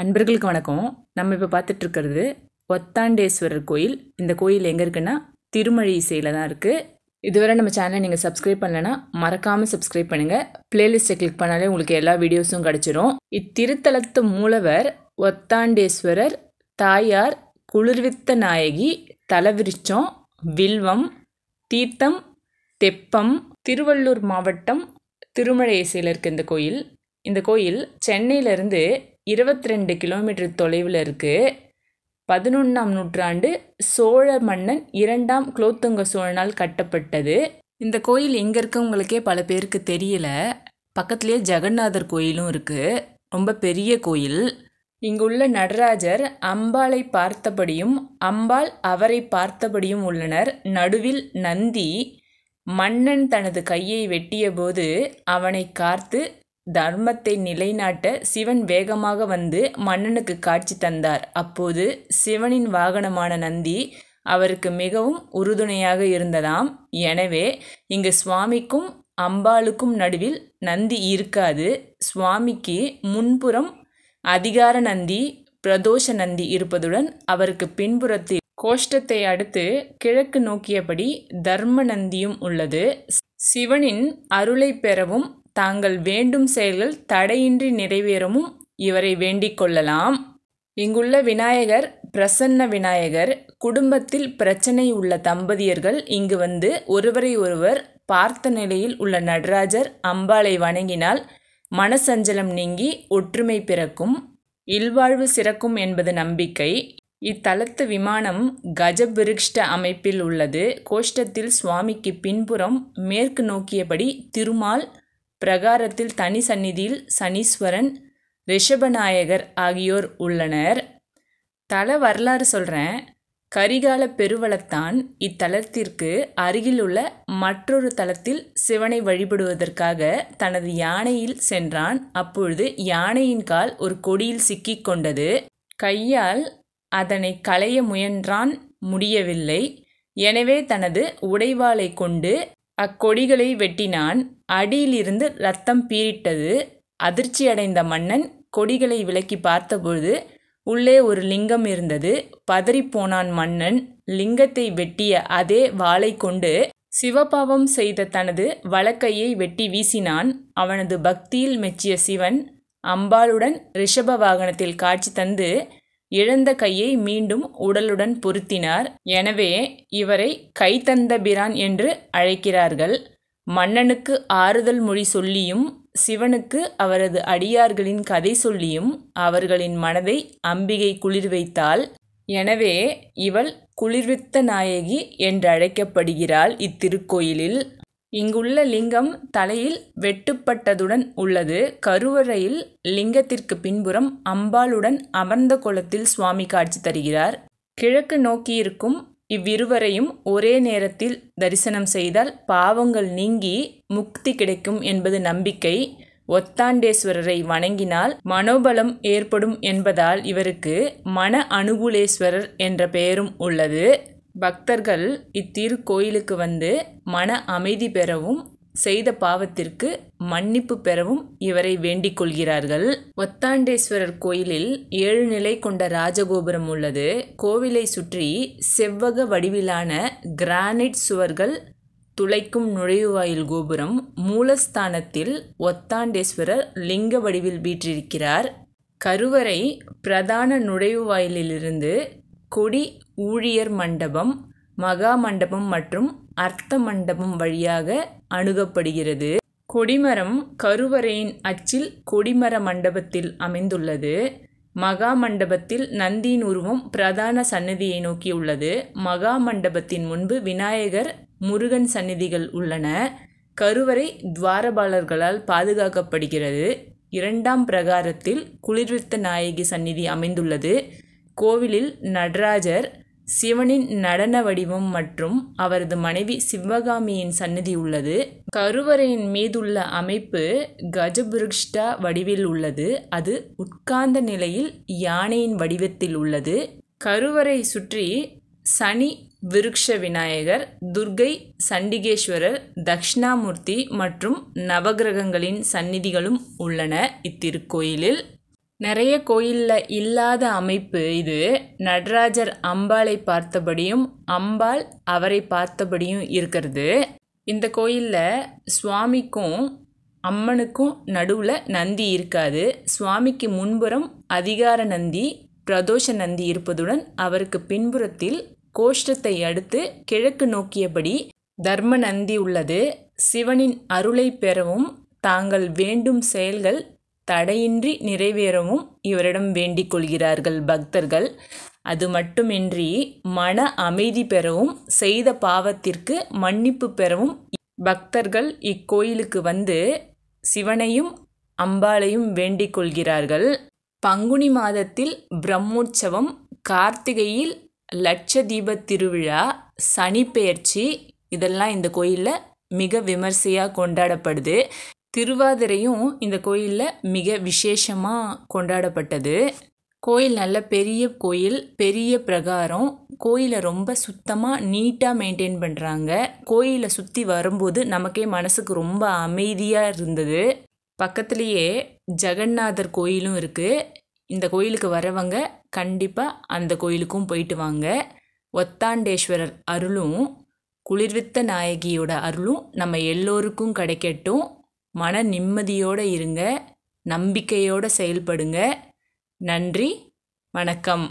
அன்பர்களுக்கு வணக்கம் நம்ம இப்போ பார்த்துட்டு இருக்கிறது ஒத்தாண்டேஸ்வரர் கோயில் இந்த கோயில் எங்கே இருக்குன்னா திருமழி இசையில் தான் இருக்குது இதுவரை நம்ம சேனலை நீங்கள் சப்ஸ்கிரைப் பண்ணலைன்னா மறக்காமல் சப்ஸ்கிரைப் பண்ணுங்கள் பிளேலிஸ்ட்டை கிளிக் பண்ணாலே உங்களுக்கு எல்லா வீடியோஸும் கிடச்சிரும் இத்திருத்தலத்து மூலவர் ஒத்தாண்டேஸ்வரர் தாயார் குளிர்வித்த நாயகி தலவிருச்சம் வில்வம் தீர்த்தம் தெப்பம் திருவள்ளூர் மாவட்டம் திருமழை இசையில் இருக்குது இந்த கோயில் இந்த கோயில் சென்னையிலேருந்து இருபத்தி ரெண்டு கிலோமீட்டர் தொலைவில் இருக்குது பதினொன்றாம் நூற்றாண்டு சோழ மன்னன் இரண்டாம் குலோத்துங்க சோழனால் கட்டப்பட்டது இந்த கோயில் எங்கே இருக்கவங்களுக்கே பல பேருக்கு தெரியல பக்கத்துலேயே ஜெகநாதர் கோயிலும் இருக்குது ரொம்ப பெரிய கோயில் இங்குள்ள நடராஜர் அம்பாளை பார்த்தபடியும் அம்பாள் அவரை பார்த்தபடியும் உள்ளனர் நடுவில் நந்தி மன்னன் தனது கையை வெட்டியபோது அவனை காத்து தர்மத்தை நிலைநாட்ட சிவன் வேகமாக வந்து மன்னனுக்கு காட்சி தந்தார் அப்போது சிவனின் வாகனமான நந்தி அவருக்கு மிகவும் உறுதுணையாக இருந்ததாம் எனவே இங்கு சுவாமிக்கும் அம்பாளுக்கும் நடுவில் நந்தி இருக்காது சுவாமிக்கு முன்புறம் அதிகார நந்தி பிரதோஷ நந்தி இருப்பதுடன் அவருக்கு பின்புறத்தில் கோஷ்டத்தை அடுத்து கிழக்கு நோக்கியபடி தர்ம நந்தியும் உள்ளது சிவனின் அருளை பெறவும் தாங்கள் வேண்டும் செயல்கள் தடையின்றி நிறைவேறவும் இவரை வேண்டிக் கொள்ளலாம் இங்குள்ள விநாயகர் பிரசன்ன விநாயகர் குடும்பத்தில் பிரச்சனை உள்ள தம்பதியர்கள் இங்கு வந்து ஒருவரை ஒருவர் பார்த்த நிலையில் உள்ள நடராஜர் அம்பாளை வணங்கினால் மனசஞ்சலம் நீங்கி ஒற்றுமை பிறக்கும் இல்வாழ்வு சிறக்கும் என்பது நம்பிக்கை இத்தலத்து விமானம் கஜபிருஷ்ட அமைப்பில் உள்ளது கோஷ்டத்தில் சுவாமிக்கு பின்புறம் மேற்கு நோக்கியபடி திருமால் பிரகாரத்தில் தனி சந்நிதியில் சனீஸ்வரன் ரிஷபநாயகர் ஆகியோர் உள்ளனர் தல வரலாறு சொல்கிறேன் கரிகால பெருவளத்தான் இத்தலத்திற்கு அருகிலுள்ள மற்றொரு தலத்தில் சிவனை வழிபடுவதற்காக தனது யானையில் சென்றான் அப்பொழுது யானையின் கால் ஒரு கொடியில் சிக்கிக் கொண்டது கையால் அதனை களைய முயன்றான் முடியவில்லை எனவே தனது உடைவாளை கொண்டு அக்கொடிகளை வெட்டினான் அடியிலிருந்து ரத்தம் பீரிட்டது அதிர்ச்சியடைந்த மன்னன் கொடிகளை விலக்கி பார்த்தபொழுது உள்ளே ஒரு லிங்கம் இருந்தது பதறிப்போனான் மன்னன் லிங்கத்தை வெட்டிய அதே வாளை கொண்டு சிவபாவம் செய்த தனது வழக்கையை வெட்டி வீசினான் அவனது பக்தியில் மெச்சிய சிவன் அம்பாளுடன் ரிஷப வாகனத்தில் காட்சி தந்து இழந்த கையை மீண்டும் உடலுடன் பொருத்தினார் எனவே இவரை கைதந்தபிரான் என்று அழைக்கிறார்கள் மன்னனுக்கு ஆறுதல் மொழி சொல்லியும் சிவனுக்கு அவரது அடியார்களின் கதை சொல்லியும் அவர்களின் மனதை அம்பிகை குளிர் வைத்தாள் எனவே இவள் குளிர்வித்த நாயகி அழைக்கப்படுகிறாள் இத்திருக்கோயிலில் இங்குள்ள லிங்கம் தலையில் வெட்டுப்பட்டதுடன் உள்ளது கருவறையில் லிங்கத்திற்கு பின்புறம் அம்பாளுடன் அமர்ந்த குளத்தில் சுவாமி காட்சி தருகிறார் கிழக்கு நோக்கியிருக்கும் இவ்விருவரையும் ஒரே நேரத்தில் தரிசனம் செய்தால் பாவங்கள் நீங்கி முக்தி கிடைக்கும் என்பது நம்பிக்கை ஒத்தாண்டேஸ்வரரை வணங்கினால் மனோபலம் ஏற்படும் என்பதால் இவருக்கு மன அனுகூலேஸ்வரர் என்ற பெயரும் உள்ளது பக்தர்கள் இத்திருக்கோயிலுக்கு வந்து மன அமைதி பெறவும் செய்த பாவத்திற்கு மன்னிப்பு பெறவும் இவரை வேண்டிக் கொள்கிறார்கள் ஒத்தாண்டேஸ்வரர் கோயிலில் ஏழு நிலை கொண்ட ராஜகோபுரம் உள்ளது கோவிலை சுற்றி செவ்வக வடிவிலான கிரானைட் சுவர்கள் துளைக்கும் நுழைவாயில் கோபுரம் மூலஸ்தானத்தில் ஒத்தாண்டேஸ்வரர் லிங்க வடிவில் வீற்றிருக்கிறார் கருவறை பிரதான நுழைவாயிலிருந்து கொடி ஊழியர் மண்டபம் மகா மண்டபம் மற்றும் அர்த்த மண்டபம் வழியாக அணுகப்படுகிறது கொடிமரம் கருவறையின் அச்சில் கொடிமர மண்டபத்தில் அமைந்துள்ளது மகா மண்டபத்தில் நந்தியின் உருவம் பிரதான சன்னதியை நோக்கி உள்ளது மகா மண்டபத்தின் முன்பு விநாயகர் முருகன் சன்னதிகள் உள்ளன கருவறை துவாரபாலர்களால் பாதுகாக்கப்படுகிறது இரண்டாம் பிரகாரத்தில் குளிர்வித்த நாயகி சந்நிதி அமைந்துள்ளது கோவிலில் நடராஜர் சிவனின் நடன வடிவம் மற்றும் அவரது மனைவி சிவகாமியின் சன்னதி உள்ளது கருவறையின் மீதுள்ள அமைப்பு கஜபுருஷ்டா வடிவில் உள்ளது அது உட்கார்ந்த நிலையில் யானையின் வடிவத்தில் உள்ளது கருவறை சுற்றி சனி விருக்ஷ விநாயகர் துர்கை சண்டிகேஸ்வரர் தக்ஷணாமூர்த்தி மற்றும் நவகிரகங்களின் சந்நிதிகளும் உள்ளன இத்திருக்கோயிலில் நிறைய கோயிலில் இல்லாத அமைப்பு இது நடராஜர் அம்பாளை பார்த்தபடியும் அம்பாள் அவரை பார்த்தபடியும் இருக்கிறது இந்த கோயிலில் சுவாமிக்கும் அம்மனுக்கும் நடுவில் நந்தி இருக்காது சுவாமிக்கு முன்புறம் அதிகார நந்தி பிரதோஷ நந்தி இருப்பதுடன் அவருக்கு பின்புறத்தில் கோஷ்டத்தை அடுத்து கிழக்கு நோக்கியபடி தர்ம நந்தி உள்ளது சிவனின் அருளை பெறவும் தாங்கள் வேண்டும் செயல்கள் தடையின்றி நிறைவேறவும் இவரிடம் வேண்டிக் கொள்கிறார்கள் பக்தர்கள் அது மட்டுமின்றி மன அமைதி பெறவும் செய்த பாவத்திற்கு மன்னிப்பு பெறவும் பக்தர்கள் இக்கோயிலுக்கு வந்து சிவனையும் அம்பாளையும் வேண்டிக் கொள்கிறார்கள் பங்குனி மாதத்தில் பிரம்மோற்சவம் கார்த்திகையில் லட்ச தீப திருவிழா சனி பெயர்ச்சி இதெல்லாம் இந்த கோயிலில் மிக விமர்சையாக கொண்டாடப்படுது திருவாதிரையும் இந்த கோயிலில் மிக விசேஷமாக கொண்டாடப்பட்டது கோயில் நல்ல பெரிய கோயில் பெரிய பிரகாரம் கோயிலை ரொம்ப சுத்தமாக நீட்டாக மெயின்டைன் பண்ணுறாங்க கோயிலை சுற்றி வரும்போது நமக்கே மனசுக்கு ரொம்ப அமைதியாக இருந்தது பக்கத்துலேயே ஜெகநாதர் கோயிலும் இருக்குது இந்த கோயிலுக்கு வரவங்க கண்டிப்பாக அந்த கோயிலுக்கும் போயிட்டு வாங்க ஒத்தாண்டேஸ்வரர் அருளும் குளிர்வித்த நாயகியோட அருளும் நம்ம எல்லோருக்கும் கிடைக்கட்டும் மன நிம்மதியோடு இருங்க நம்பிக்கையோடு செயல்படுங்க நன்றி வணக்கம்